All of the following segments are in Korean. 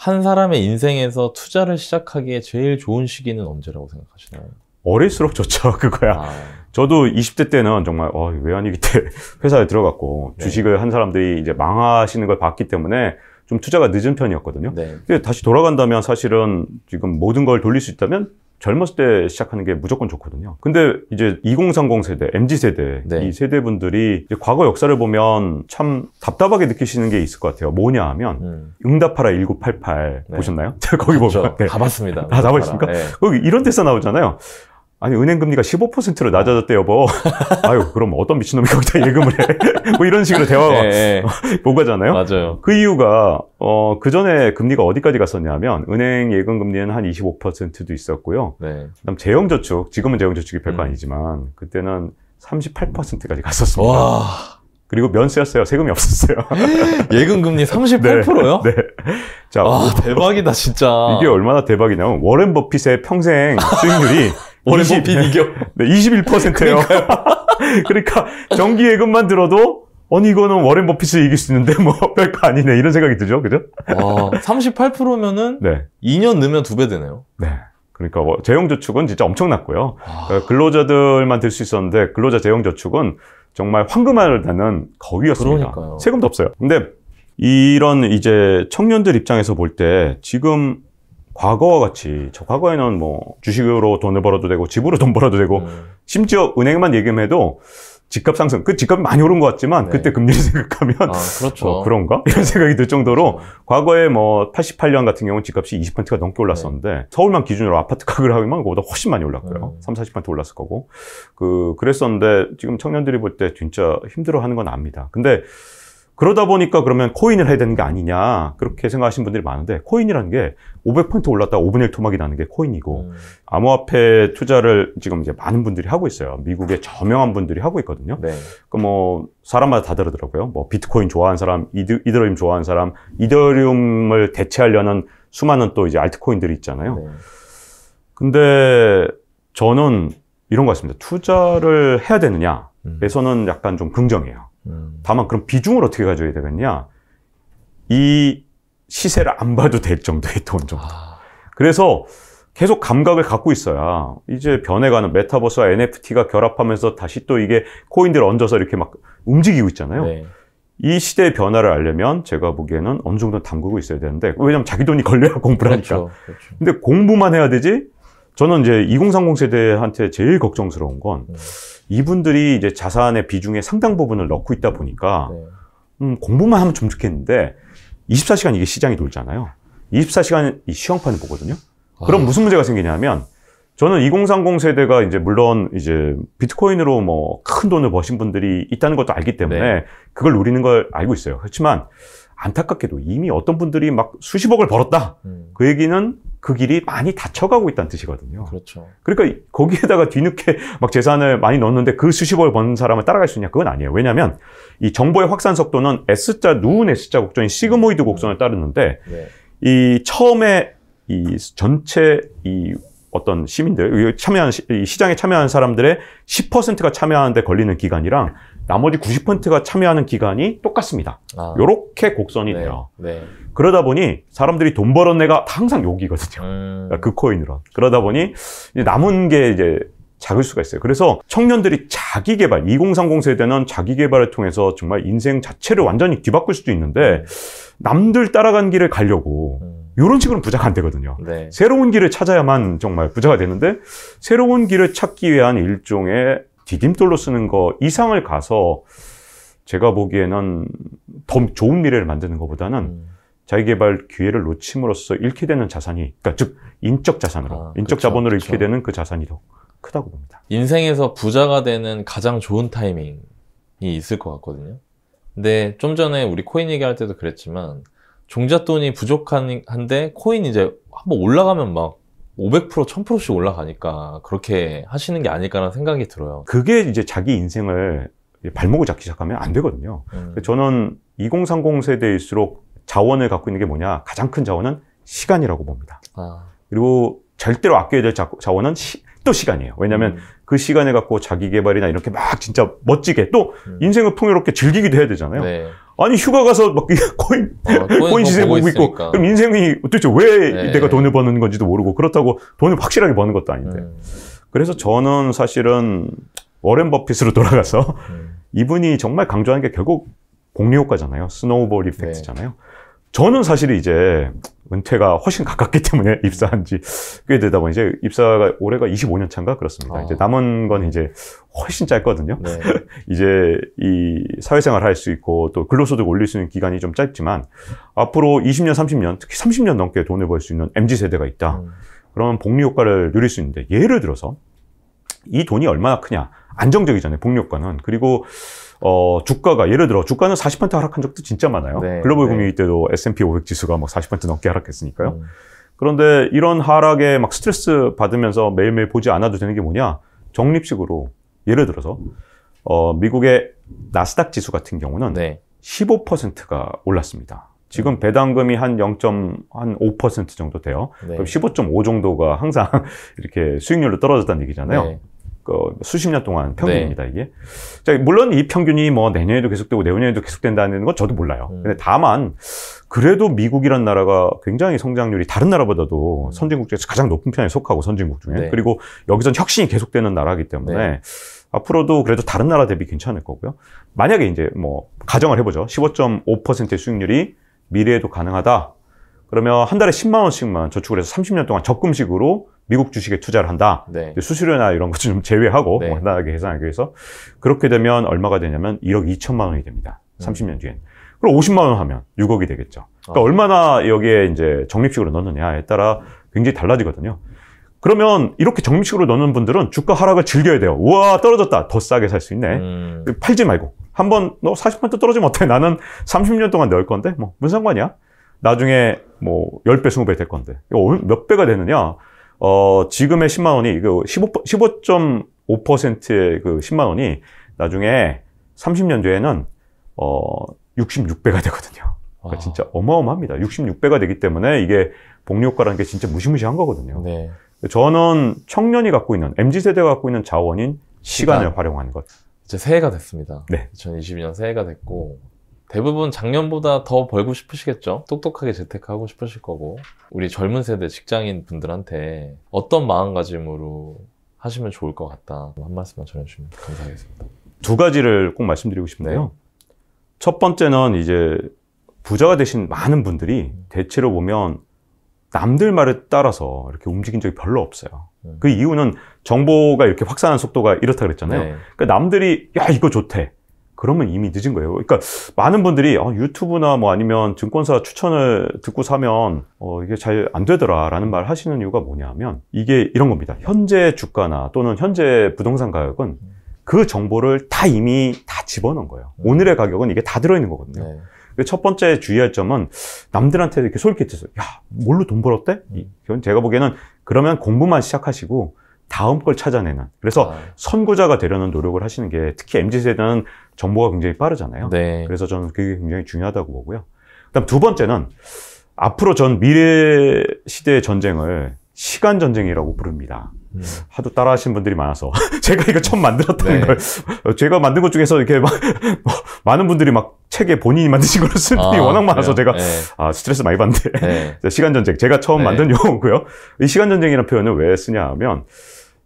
한 사람의 인생에서 투자를 시작하기에 제일 좋은 시기는 언제라고 생각하시나요? 어릴수록 좋죠, 그거야. 아. 저도 20대 때는 정말, 어, 외환위기 때 회사에 들어갔고, 네. 주식을 한 사람들이 이제 망하시는 걸 봤기 때문에 좀 투자가 늦은 편이었거든요. 네. 근데 다시 돌아간다면 사실은 지금 모든 걸 돌릴 수 있다면 젊었을 때 시작하는 게 무조건 좋거든요. 근데 이제 2030 세대, MZ 세대 네. 이 세대분들이 과거 역사를 보면 참 답답하게 느끼시는 게 있을 것 같아요. 뭐냐 하면 음. 응답하라 1988 네. 보셨나요? 제가 거기 보면 그렇죠. 네. 가봤습니다. 아, 나와있습니까? 네. 거기 이런 대서 나오잖아요. 아니 은행 금리가 15%로 낮아졌대 여보. 아유 그럼 어떤 미친놈이 거기다 예금을 해? 뭐 이런 식으로 대화가 네, 오가잖아요. 맞아요. 그 이유가 어, 그 전에 금리가 어디까지 갔었냐면 은행 예금 금리는 한 25%도 있었고요. 네. 그다음 재형저축 지금은 재형저축이 별거 음. 아니지만 그때는 38%까지 갔었습니다. 와. 그리고 면세였어요. 세금이 없었어요. 예금 금리 38%요? 네. 네. 자, 아, 대박이다 진짜. 이게 얼마나 대박이냐면 워렌 버핏의 평생 수익률이 올해 비힌 이겨. 네, 21%예요. 그러니까 정기 예금만 들어도 아니 이거는 워렌 버핏을 이길 수 있는데 뭐 별거 아니네 이런 생각이 들죠 그죠? 와, 38%면은 네. 2년 넣으면 두 배 되네요. 네. 그러니까 뭐 재형저축은 진짜 엄청났고요. 아... 근로자들만 들 수 있었는데 근로자 재형저축은 정말 황금알을 다는 거위였습니다. 그러니까요. 세금도 없어요. 근데 이런 이제 청년들 입장에서 볼 때 지금 과거와 같이 저 과거에는 뭐 주식으로 돈을 벌어도 되고 집으로 돈 벌어도 되고 음. 심지어 은행만 얘기해도 집값 상승 그 집값이 많이 오른 것 같지만 네. 그때 금리를 생각하면 아, 그렇죠. 어, 그런가 이런 생각이 들 정도로 그렇죠. 과거에 뭐 88년 같은 경우는 집값이 20%가 넘게 올랐었는데 네. 서울만 기준으로 아파트 가격을 하면 그보다 훨씬 많이 올랐고요 네. 3, 40% 올랐을 거고 그 그랬었는데 지금 청년들이 볼 때 진짜 힘들어하는 건 압니다 근데 그러다 보니까 그러면 코인을 해야 되는 게 아니냐 그렇게 생각하시는 분들이 많은데 코인이라는 게 500포인트 올랐다 5분의 1 토막이 나는 게 코인이고 음. 암호화폐 투자를 지금 이제 많은 분들이 하고 있어요. 미국의 저명한 분들이 하고 있거든요. 네. 그뭐 사람마다 다 다르더라고요. 뭐 비트코인 좋아하는 사람, 이드, 이더리움 좋아하는 사람, 이더리움을 대체하려는 수많은 또 이제 알트코인들이 있잖아요. 네. 근데 저는 이런 거 같습니다. 투자를 해야 되느냐에서는 음. 약간 좀 긍정해요. 음. 다만 그럼 비중을 어떻게 가져야 되겠냐? 이 시세를 안 봐도 될 정도의 돈 정도. 아. 그래서 계속 감각을 갖고 있어야 이제 변해가는 메타버스와 NFT가 결합하면서 다시 또 이게 코인들 을 얹어서 이렇게 막 움직이고 있잖아요. 네. 이 시대의 변화를 알려면 제가 보기에는 어느 정도 는 담그고 있어야 되는데 왜냐면 자기 돈이 걸려야 공부를 하니까. 그렇죠, 그렇죠. 근데 공부만 해야 되지 저는 이제 2030 세대한테 제일 걱정스러운 건 네. 이분들이 이제 자산의 비중의 상당 부분을 넣고 있다 보니까 네. 음, 공부만 하면 좀 좋겠는데 24시간 이게 시장이 돌잖아요. 24시간 이시험판을 보거든요. 그럼 아. 무슨 문제가 생기냐면 저는 2030 세대가 이제 물론 이제 비트코인으로 뭐 큰 돈을 버신 분들이 있다는 것도 알기 때문에 네. 그걸 노리는 걸 알고 있어요. 그렇지만 안타깝게도 이미 어떤 분들이 막 수십억을 벌었다. 음. 그 얘기는 그 길이 많이 닫혀가고 있다는 뜻이거든요. 그렇죠. 그러니까 거기에다가 뒤늦게 막 재산을 많이 넣었는데 그 수십억을 번 사람을 따라갈 수 있냐? 그건 아니에요. 왜냐하면 이 정보의 확산 속도는 S자 누운 S자 곡선인 시그모이드 곡선을 따르는데 네. 이 처음에 이 전체 이 어떤 시민들, 참여한, 시장에 참여한 사람들의 10%가 참여하는데 걸리는 기간이랑 나머지 90%가 참여하는 기간이 똑같습니다. 아. 요렇게 곡선이 네. 돼요. 네. 그러다 보니 사람들이 돈 벌은 내가 항상 여기거든요. 음. 그러니까 그 코인으로. 그러다 보니 남은 게 이제 작을 수가 있어요. 그래서 청년들이 자기 개발, 2030 세대는 자기 개발을 통해서 정말 인생 자체를 완전히 뒤바꿀 수도 있는데 음. 남들 따라간 길을 가려고 음. 이런 식으로 부자가 안 되거든요. 네. 새로운 길을 찾아야만 정말 부자가 되는데 새로운 길을 찾기 위한 일종의 디딤돌로 쓰는 거 이상을 가서 제가 보기에는 더 좋은 미래를 만드는 것보다는 음. 자기개발 기회를 놓침으로써 잃게 되는 자산이, 그러니까 즉 인적 자산으로, 아, 인적 그쵸, 자본으로 그쵸. 잃게 되는 그 자산이 더 크다고 봅니다. 인생에서 부자가 되는 가장 좋은 타이밍이 있을 것 같거든요. 근데 좀 전에 우리 코인 얘기할 때도 그랬지만 종잣돈이 부족한데 코인 이제 한번 올라가면 막500% 1000%씩 올라가니까 그렇게 하시는 게 아닐까라는 생각이 들어요. 그게 이제 자기 인생을 발목을 잡기 시작하면 안 되거든요. 음. 저는 2030 세대일수록 자원을 갖고 있는 게 뭐냐 가장 큰 자원은 시간이라고 봅니다. 아. 그리고 절대로 아껴야 될 자, 원은 시, 또 시간이에요. 왜냐하면 음. 그 시간을 갖고 자기 개발이나 이렇게 막 진짜 멋지게 또 음. 인생을 풍요롭게 즐기기도 해야 되잖아요. 네. 아니 휴가 가서 막 코인 어, 코인 시세 보고 있고 그럼 인생이 도대체 왜 네. 내가 돈을 버는 건지도 모르고 그렇다고 돈을 확실하게 버는 것도 아닌데 음. 그래서 저는 사실은 워렌 버핏으로 돌아가서 음. 이분이 정말 강조하는 게 결국 공리 효과잖아요 스노우볼 네. 이펙트잖아요 네. 저는 사실 이제 은퇴가 훨씬 가깝기 때문에 입사한 지 꽤 되다 보니 이제 입사가 올해가 25년 차인가 그렇습니다. 아. 이제 남은 건 이제 훨씬 짧거든요. 네. 이제 이 사회생활 할 수 있고 또 근로소득 올릴 수 있는 기간이 좀 짧지만 앞으로 20년, 30년, 특히 30년 넘게 돈을 벌 수 있는 MZ 세대가 있다. 음. 그러면 복리 효과를 누릴 수 있는데 예를 들어서 이 돈이 얼마나 크냐 안정적이잖아요. 복리 효과는 그리고 어, 주가가 예를 들어 주가는 40% 하락한 적도 진짜 많아요. 네, 글로벌 네. 금융위 때도 S&P 500 지수가 막 40% 넘게 하락했으니까요. 음. 그런데 이런 하락에 막 스트레스 받으면서 매일매일 보지 않아도 되는 게 뭐냐? 적립식으로 예를 들어서 어, 미국의 나스닥 지수 같은 경우는 네. 15%가 올랐습니다. 지금 배당금이 한 0.5% 정도 돼요. 네. 그럼 15.5 정도가 항상 이렇게 수익률로 떨어졌다는 얘기잖아요. 네. 그 수십 년 동안 평균입니다, 네. 이게. 자, 물론 이 평균이 뭐 내년에도 계속되고 내후년에도 계속된다는 건 저도 몰라요. 음. 근데 다만, 그래도 미국이란 나라가 굉장히 성장률이 다른 나라보다도 음. 선진국 중에서 가장 높은 편에 속하고 선진국 중에. 네. 그리고 여기선 혁신이 계속되는 나라이기 때문에 네. 앞으로도 그래도 다른 나라 대비 괜찮을 거고요. 만약에 이제 뭐, 가정을 해보죠. 15.5%의 수익률이 미래에도 가능하다. 그러면 한 달에 10만원씩만 저축을 해서 30년 동안 적금식으로 미국 주식에 투자를 한다. 네. 수수료나 이런 것 좀 제외하고 네. 간단하게 뭐 계산하기 위해서 그렇게 되면 얼마가 되냐면 1억 2천만 원이 됩니다. 음. 30년 뒤엔. 그럼 50만 원 하면 6억이 되겠죠. 그러니까 아. 얼마나 여기에 이제 적립식으로 넣느냐에 따라 굉장히 달라지거든요. 그러면 이렇게 적립식으로 넣는 분들은 주가 하락을 즐겨야 돼요. 우와 떨어졌다. 더 싸게 살 수 있네. 음. 그 팔지 말고 한번 너 40% 떨어지면 어때? 나는 30년 동안 넣을 건데 뭐 무슨 상관이야? 나중에 뭐 10배, 20배 될 건데. 이거 몇 배가 되느냐? 어, 지금의 10만 원이 그 15, 15.5%의 그 10만 원이 나중에 30년 뒤에는 어, 66배가 되거든요. 그러니까 아. 진짜 어마어마합니다. 66배가 되기 때문에 이게 복리 효과라는 게 진짜 무시무시한 거거든요. 네. 저는 청년이 갖고 있는 MZ 세대가 갖고 있는 자원인 시간. 시간을 활용하는 것. 이제 새해가 됐습니다. 네. 2022년 새해가 됐고 대부분 작년보다 더 벌고 싶으시겠죠? 똑똑하게 재테크하고 싶으실 거고 우리 젊은 세대 직장인 분들한테 어떤 마음가짐으로 하시면 좋을 것 같다 한 말씀만 전해주시면 감사하겠습니다 두 가지를 꼭 말씀드리고 싶네요 네. 첫 번째는 이제 부자가 되신 많은 분들이 음. 대체로 보면 남들 말에 따라서 이렇게 움직인 적이 별로 없어요. 음. 그 이유는 정보가 이렇게 확산하는 속도가 이렇다 그랬잖아요. 네. 그러니까 남들이 야 이거 좋대. 그러면 이미 늦은 거예요. 그러니까 많은 분들이 어, 유튜브나 뭐 아니면 증권사 추천을 듣고 사면 어, 이게 잘 안 되더라라는 말 하시는 이유가 뭐냐면 이게 이런 겁니다. 현재 주가나 또는 현재 부동산 가격은 그 정보를 다 이미 다 집어넣은 거예요. 음. 오늘의 가격은 이게 다 들어있는 거거든요. 네. 첫 번째 주의할 점은 남들한테 이렇게 솔깃해서 야 뭘로 돈 벌었대? 음. 이 제가 보기에는 그러면 공부만 시작하시고 다음 걸 찾아내는 그래서 아. 선구자가 되려는 노력을 하시는 게 특히 mz 세대는 정보가 굉장히 빠르잖아요. 네. 그래서 저는 그게 굉장히 중요하다고 보고요. 그다음 두 번째는 앞으로 전 미래 시대의 전쟁을 시간 전쟁이라고 부릅니다. 음. 하도 따라하신 분들이 많아서 제가 이거 처음 만들었다는 네. 걸 제가 만든 것 중에서 이렇게 막 뭐 많은 분들이 막 책에 본인이 만드신 걸쓴 분이 아, 워낙 많아서 그래요? 제가 네. 아 스트레스 많이 받는데 네. 시간 전쟁 제가 처음 네. 만든 용어고요. 이 시간 전쟁이라는 표현을 왜 쓰냐 하면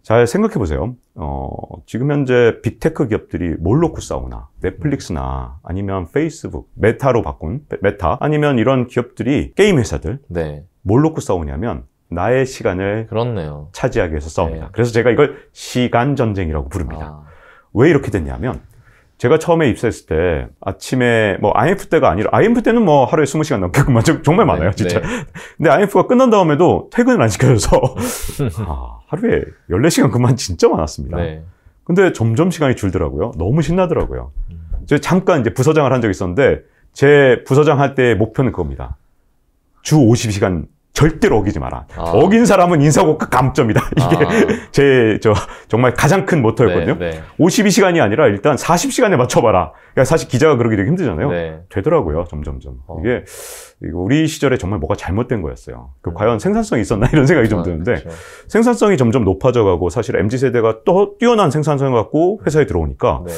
잘 생각해 보세요. 어, 지금 현재 빅테크 기업들이 뭘 놓고 싸우나? 넷플릭스나 아니면 페이스북, 메타로 바꾼 메타 아니면 이런 기업들이 게임 회사들 네. 뭘 놓고 싸우냐면 나의 시간을 그렇네요. 차지하기 위해서 싸웁니다. 네. 그래서 제가 이걸 시간 전쟁이라고 부릅니다. 아. 왜 이렇게 됐냐면 제가 처음에 입사했을 때 아침에 뭐 IMF 때가 아니라 IMF 때는 뭐 하루에 20시간 넘게구만 정말 많아요 네, 진짜 네. 근데 IMF가 끝난 다음에도 퇴근을 안 시켜줘서 아, 하루에 14시간 그만 진짜 많았습니다 네. 근데 점점 시간이 줄더라고요 너무 신나더라고요 제가 잠깐 이제 부서장을 한 적이 있었는데 제 부서장 할 때 목표는 그겁니다 주 50시간 절대로 어기지 마라. 아. 어긴 사람은 인사고가 그 감점이다. 이게 아. 제저 정말 가장 큰모터였거든요 네, 네. 52시간이 아니라 일단 40시간에 맞춰봐라. 그러니까 사실 기자가 그러기 되게 힘들잖아요. 네. 되더라고요. 점점점 어. 이게 우리 시절에 정말 뭐가 잘못된 거였어요. 그 네. 과연 생산성이 있었나 이런 생각이 그렇좀 아, 드는데 그렇 생산성이 점점 높아져가고 사실 mz 세대가 또 뛰어난 생산성 을 갖고 회사에 들어오니까 네.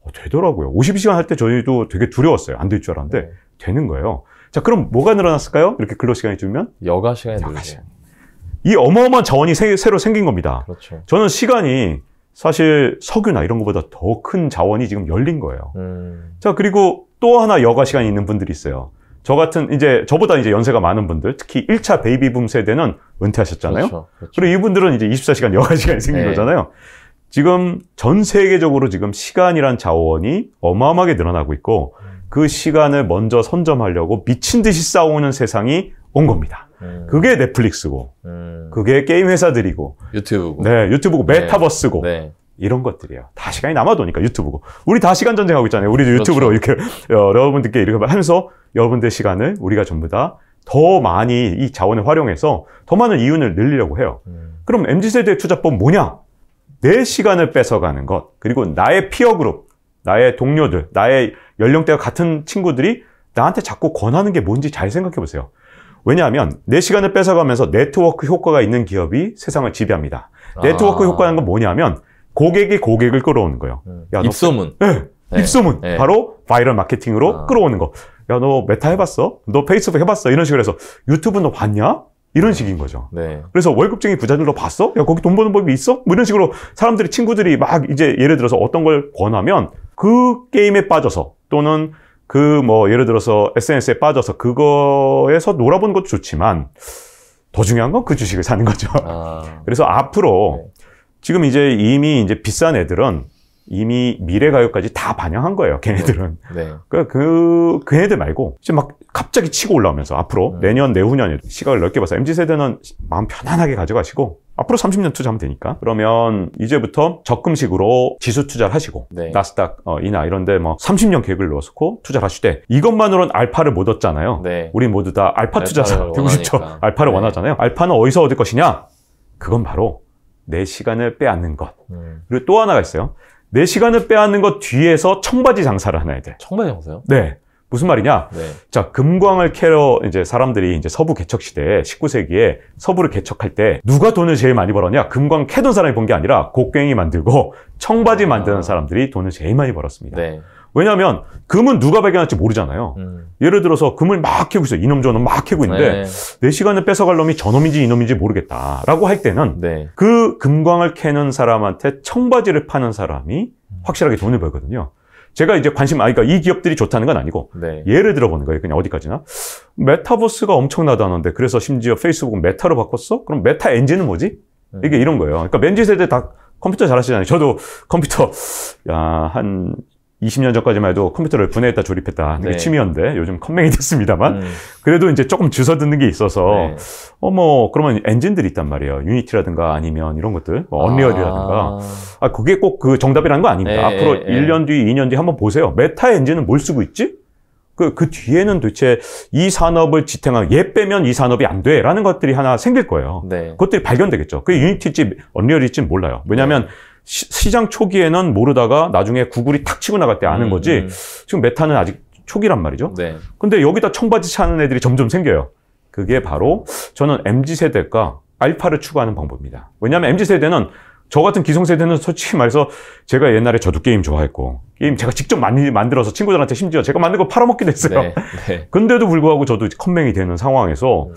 어, 되더라고요. 52시간 할 때 저희도 되게 두려웠어요. 안 될 줄 알았는데 네. 되는 거예요. 자, 그럼 뭐가 늘어났을까요? 이렇게 근로 시간이 줄면 여가 시간이 늘어요. 이 어마어마한 자원이 새, 로 생긴 겁니다. 그렇죠. 저는 시간이 사실 석유나 이런 것보다 더 큰 자원이 지금 열린 거예요. 음. 자, 그리고 또 하나 여가 시간이 있는 분들이 있어요. 저 같은 이제 저보다 이제 연세가 많은 분들, 특히 1차 베이비붐 세대는 은퇴하셨잖아요. 그렇죠, 그렇죠. 그리고 이분들은 이제 24시간 여가 시간이 생긴 네. 거잖아요. 지금 전 세계적으로 지금 시간이란 자원이 어마어마하게 늘어나고 있고 음. 그 시간을 먼저 선점하려고 미친 듯이 싸우는 세상이 온 겁니다. 음. 그게 넷플릭스고, 음. 그게 게임 회사들이고, 유튜브고, 네, 유튜브고 네. 메타버스고. 네. 이런 것들이에요. 다 시간이 남아도니까 유튜브고. 우리 다 시간 전쟁하고 있잖아요. 우리도 그렇죠. 유튜브로 이렇게 여러분들께 이렇게 하면서 여러분들 시간을 우리가 전부 다 더 많이 이 자원을 활용해서 더 많은 이윤을 늘리려고 해요. 음. 그럼 MZ세대 투자법 뭐냐? 내 시간을 뺏어가는 것, 그리고 나의 피어그룹, 나의 동료들, 나의 연령대가 같은 친구들이 나한테 자꾸 권하는 게 뭔지 잘 생각해 보세요. 왜냐하면 내 시간을 뺏어가면서 네트워크 효과가 있는 기업이 세상을 지배합니다. 아. 네트워크 아. 효과는 라건 뭐냐면 고객이 고객을 끌어오는 거예요. 음. 야, 입소문. 네, 네. 입소문. 네. 바로 바이럴 마케팅으로 아. 끌어오는 거. 야, 너 메타 해봤어? 너 페이스북 해봤어? 이런 식으로 해서 유튜브 너 봤냐? 이런 네. 식인 거죠. 네. 그래서 월급쟁이 부자들 너 봤어? 야, 거기 돈 버는 법이 있어? 뭐 이런 식으로 사람들이, 친구들이 막 이제 예를 들어서 어떤 걸 권하면 그 게임에 빠져서 또는 그 뭐 예를 들어서 SNS에 빠져서 그거에서 놀아본 것도 좋지만 더 중요한 건 그 주식을 사는 거죠. 아. 그래서 앞으로 네. 지금 이제 이미 이제 비싼 애들은 이미 미래 가격까지 다 반영한 거예요. 네. 걔네들은. 네. 그그 그러니까 걔네들 그 말고 이제 막 갑자기 치고 올라오면서 앞으로 음. 내년 내후년에 시각을 넓게 봐서 mz 세대는 마음 편안하게 가져가시고 앞으로 30년 투자하면 되니까 그러면 이제부터 적금식으로 지수 투자를 하시고 네. 나스닥 어, 이나 이런데 뭐 30년 계획을 넣어놓고 투자를 하실 때 이것만으로는 알파를 못 얻잖아요. 네. 우리 모두 다 알파 투자자 되고 싶죠. 알파를 원하잖아요. 알파는 어디서 얻을 것이냐? 그건 바로 내 시간을 빼앗는 것. 음. 그리고 또 하나가 있어요. 내 시간을 빼앗는 것 뒤에서 청바지 장사를 하나 해야 돼. 청바지 장사요? 네. 무슨 말이냐? 네. 자, 금광을 캐러 이제 사람들이 이제 서부 개척 시대에 19세기에 서부를 개척할 때 누가 돈을 제일 많이 벌었냐? 금광 캐던 사람이 본 게 아니라 곡괭이 만들고 청바지 아. 만드는 사람들이 돈을 제일 많이 벌었습니다. 네. 왜냐하면 금은 누가 발견할지 모르잖아요. 음. 예를 들어서 금을 막 캐고 있어요. 이놈 저놈 막 캐고 있는데 네. 내 시간을 뺏어갈 놈이 저놈인지 이놈인지 모르겠다라고 할 때는 네. 그 금광을 캐는 사람한테 청바지를 파는 사람이 음. 확실하게 돈을 벌거든요. 제가 이제 관심, 아, 그러니까 이 기업들이 좋다는 건 아니고 네. 예를 들어보는 거예요. 그냥 어디까지나. 메타버스가 엄청나다는데 그래서 심지어 페이스북은 메타로 바꿨어? 그럼 메타 엔진은 뭐지? 음. 이게 이런 거예요. 그러니까 맨지 세대 다 컴퓨터 잘하시잖아요. 저도 컴퓨터 야, 한 20년 전까지만 해도 컴퓨터를 분해했다 조립했다 되게 네. 취미였는데 요즘 컴맹이 됐습니다만 음. 그래도 이제 조금 주워 듣는 게 있어서 네. 어뭐 그러면 엔진들이 있단 말이에요 유니티라든가 아니면 이런 것들 뭐 아. 언리얼이라든가 아, 아 그게 꼭 그 정답이라는 거 아닙니다 네. 앞으로 1년 뒤 2년 뒤 한번 보세요 메타 엔진은 뭘 쓰고 있지 그, 그 뒤에는 도대체 이 산업을 지탱한, 얘 빼면 이 산업이 안 돼. 라는 것들이 하나 생길 거예요. 네. 그것들이 발견되겠죠. 그 유니티지, 언리얼일지 몰라요. 왜냐면 하 네. 시, 시장 초기에는 모르다가 나중에 구글이 탁 치고 나갈 때 아는 음, 거지 음. 지금 메타는 아직 초기란 말이죠. 네. 근데 여기다 청바지 차는 애들이 점점 생겨요. 그게 바로 저는 MZ 세대가 알파를 추구하는 방법입니다. 왜냐하면 MZ 세대는 저 같은 기성세대는 솔직히 말해서 제가 옛날에 저도 게임 좋아했고 게임 제가 직접 많이 만들어서 친구들한테 심지어 제가 만든 거 팔아먹기도 했어요. 네, 네. 근데도 불구하고 저도 컴맹이 되는 상황에서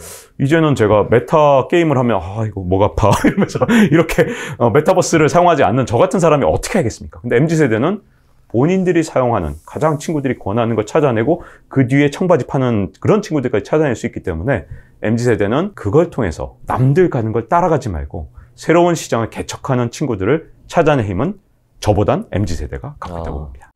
이제는 제가 메타 게임을 하면 아 이거 목 아파 이러면서 이렇게 어, 메타버스를 사용하지 않는 저 같은 사람이 어떻게 하겠습니까? 근데 mz 세대는 본인들이 사용하는 가장 친구들이 권하는 걸 찾아내고 그 뒤에 청바지 파는 그런 친구들까지 찾아낼 수 있기 때문에 mz 세대는 그걸 통해서 남들 가는 걸 따라가지 말고 새로운 시장을 개척하는 친구들을 찾아낸 힘은 저보단 MZ세대가 가깝다고 아. 봅니다.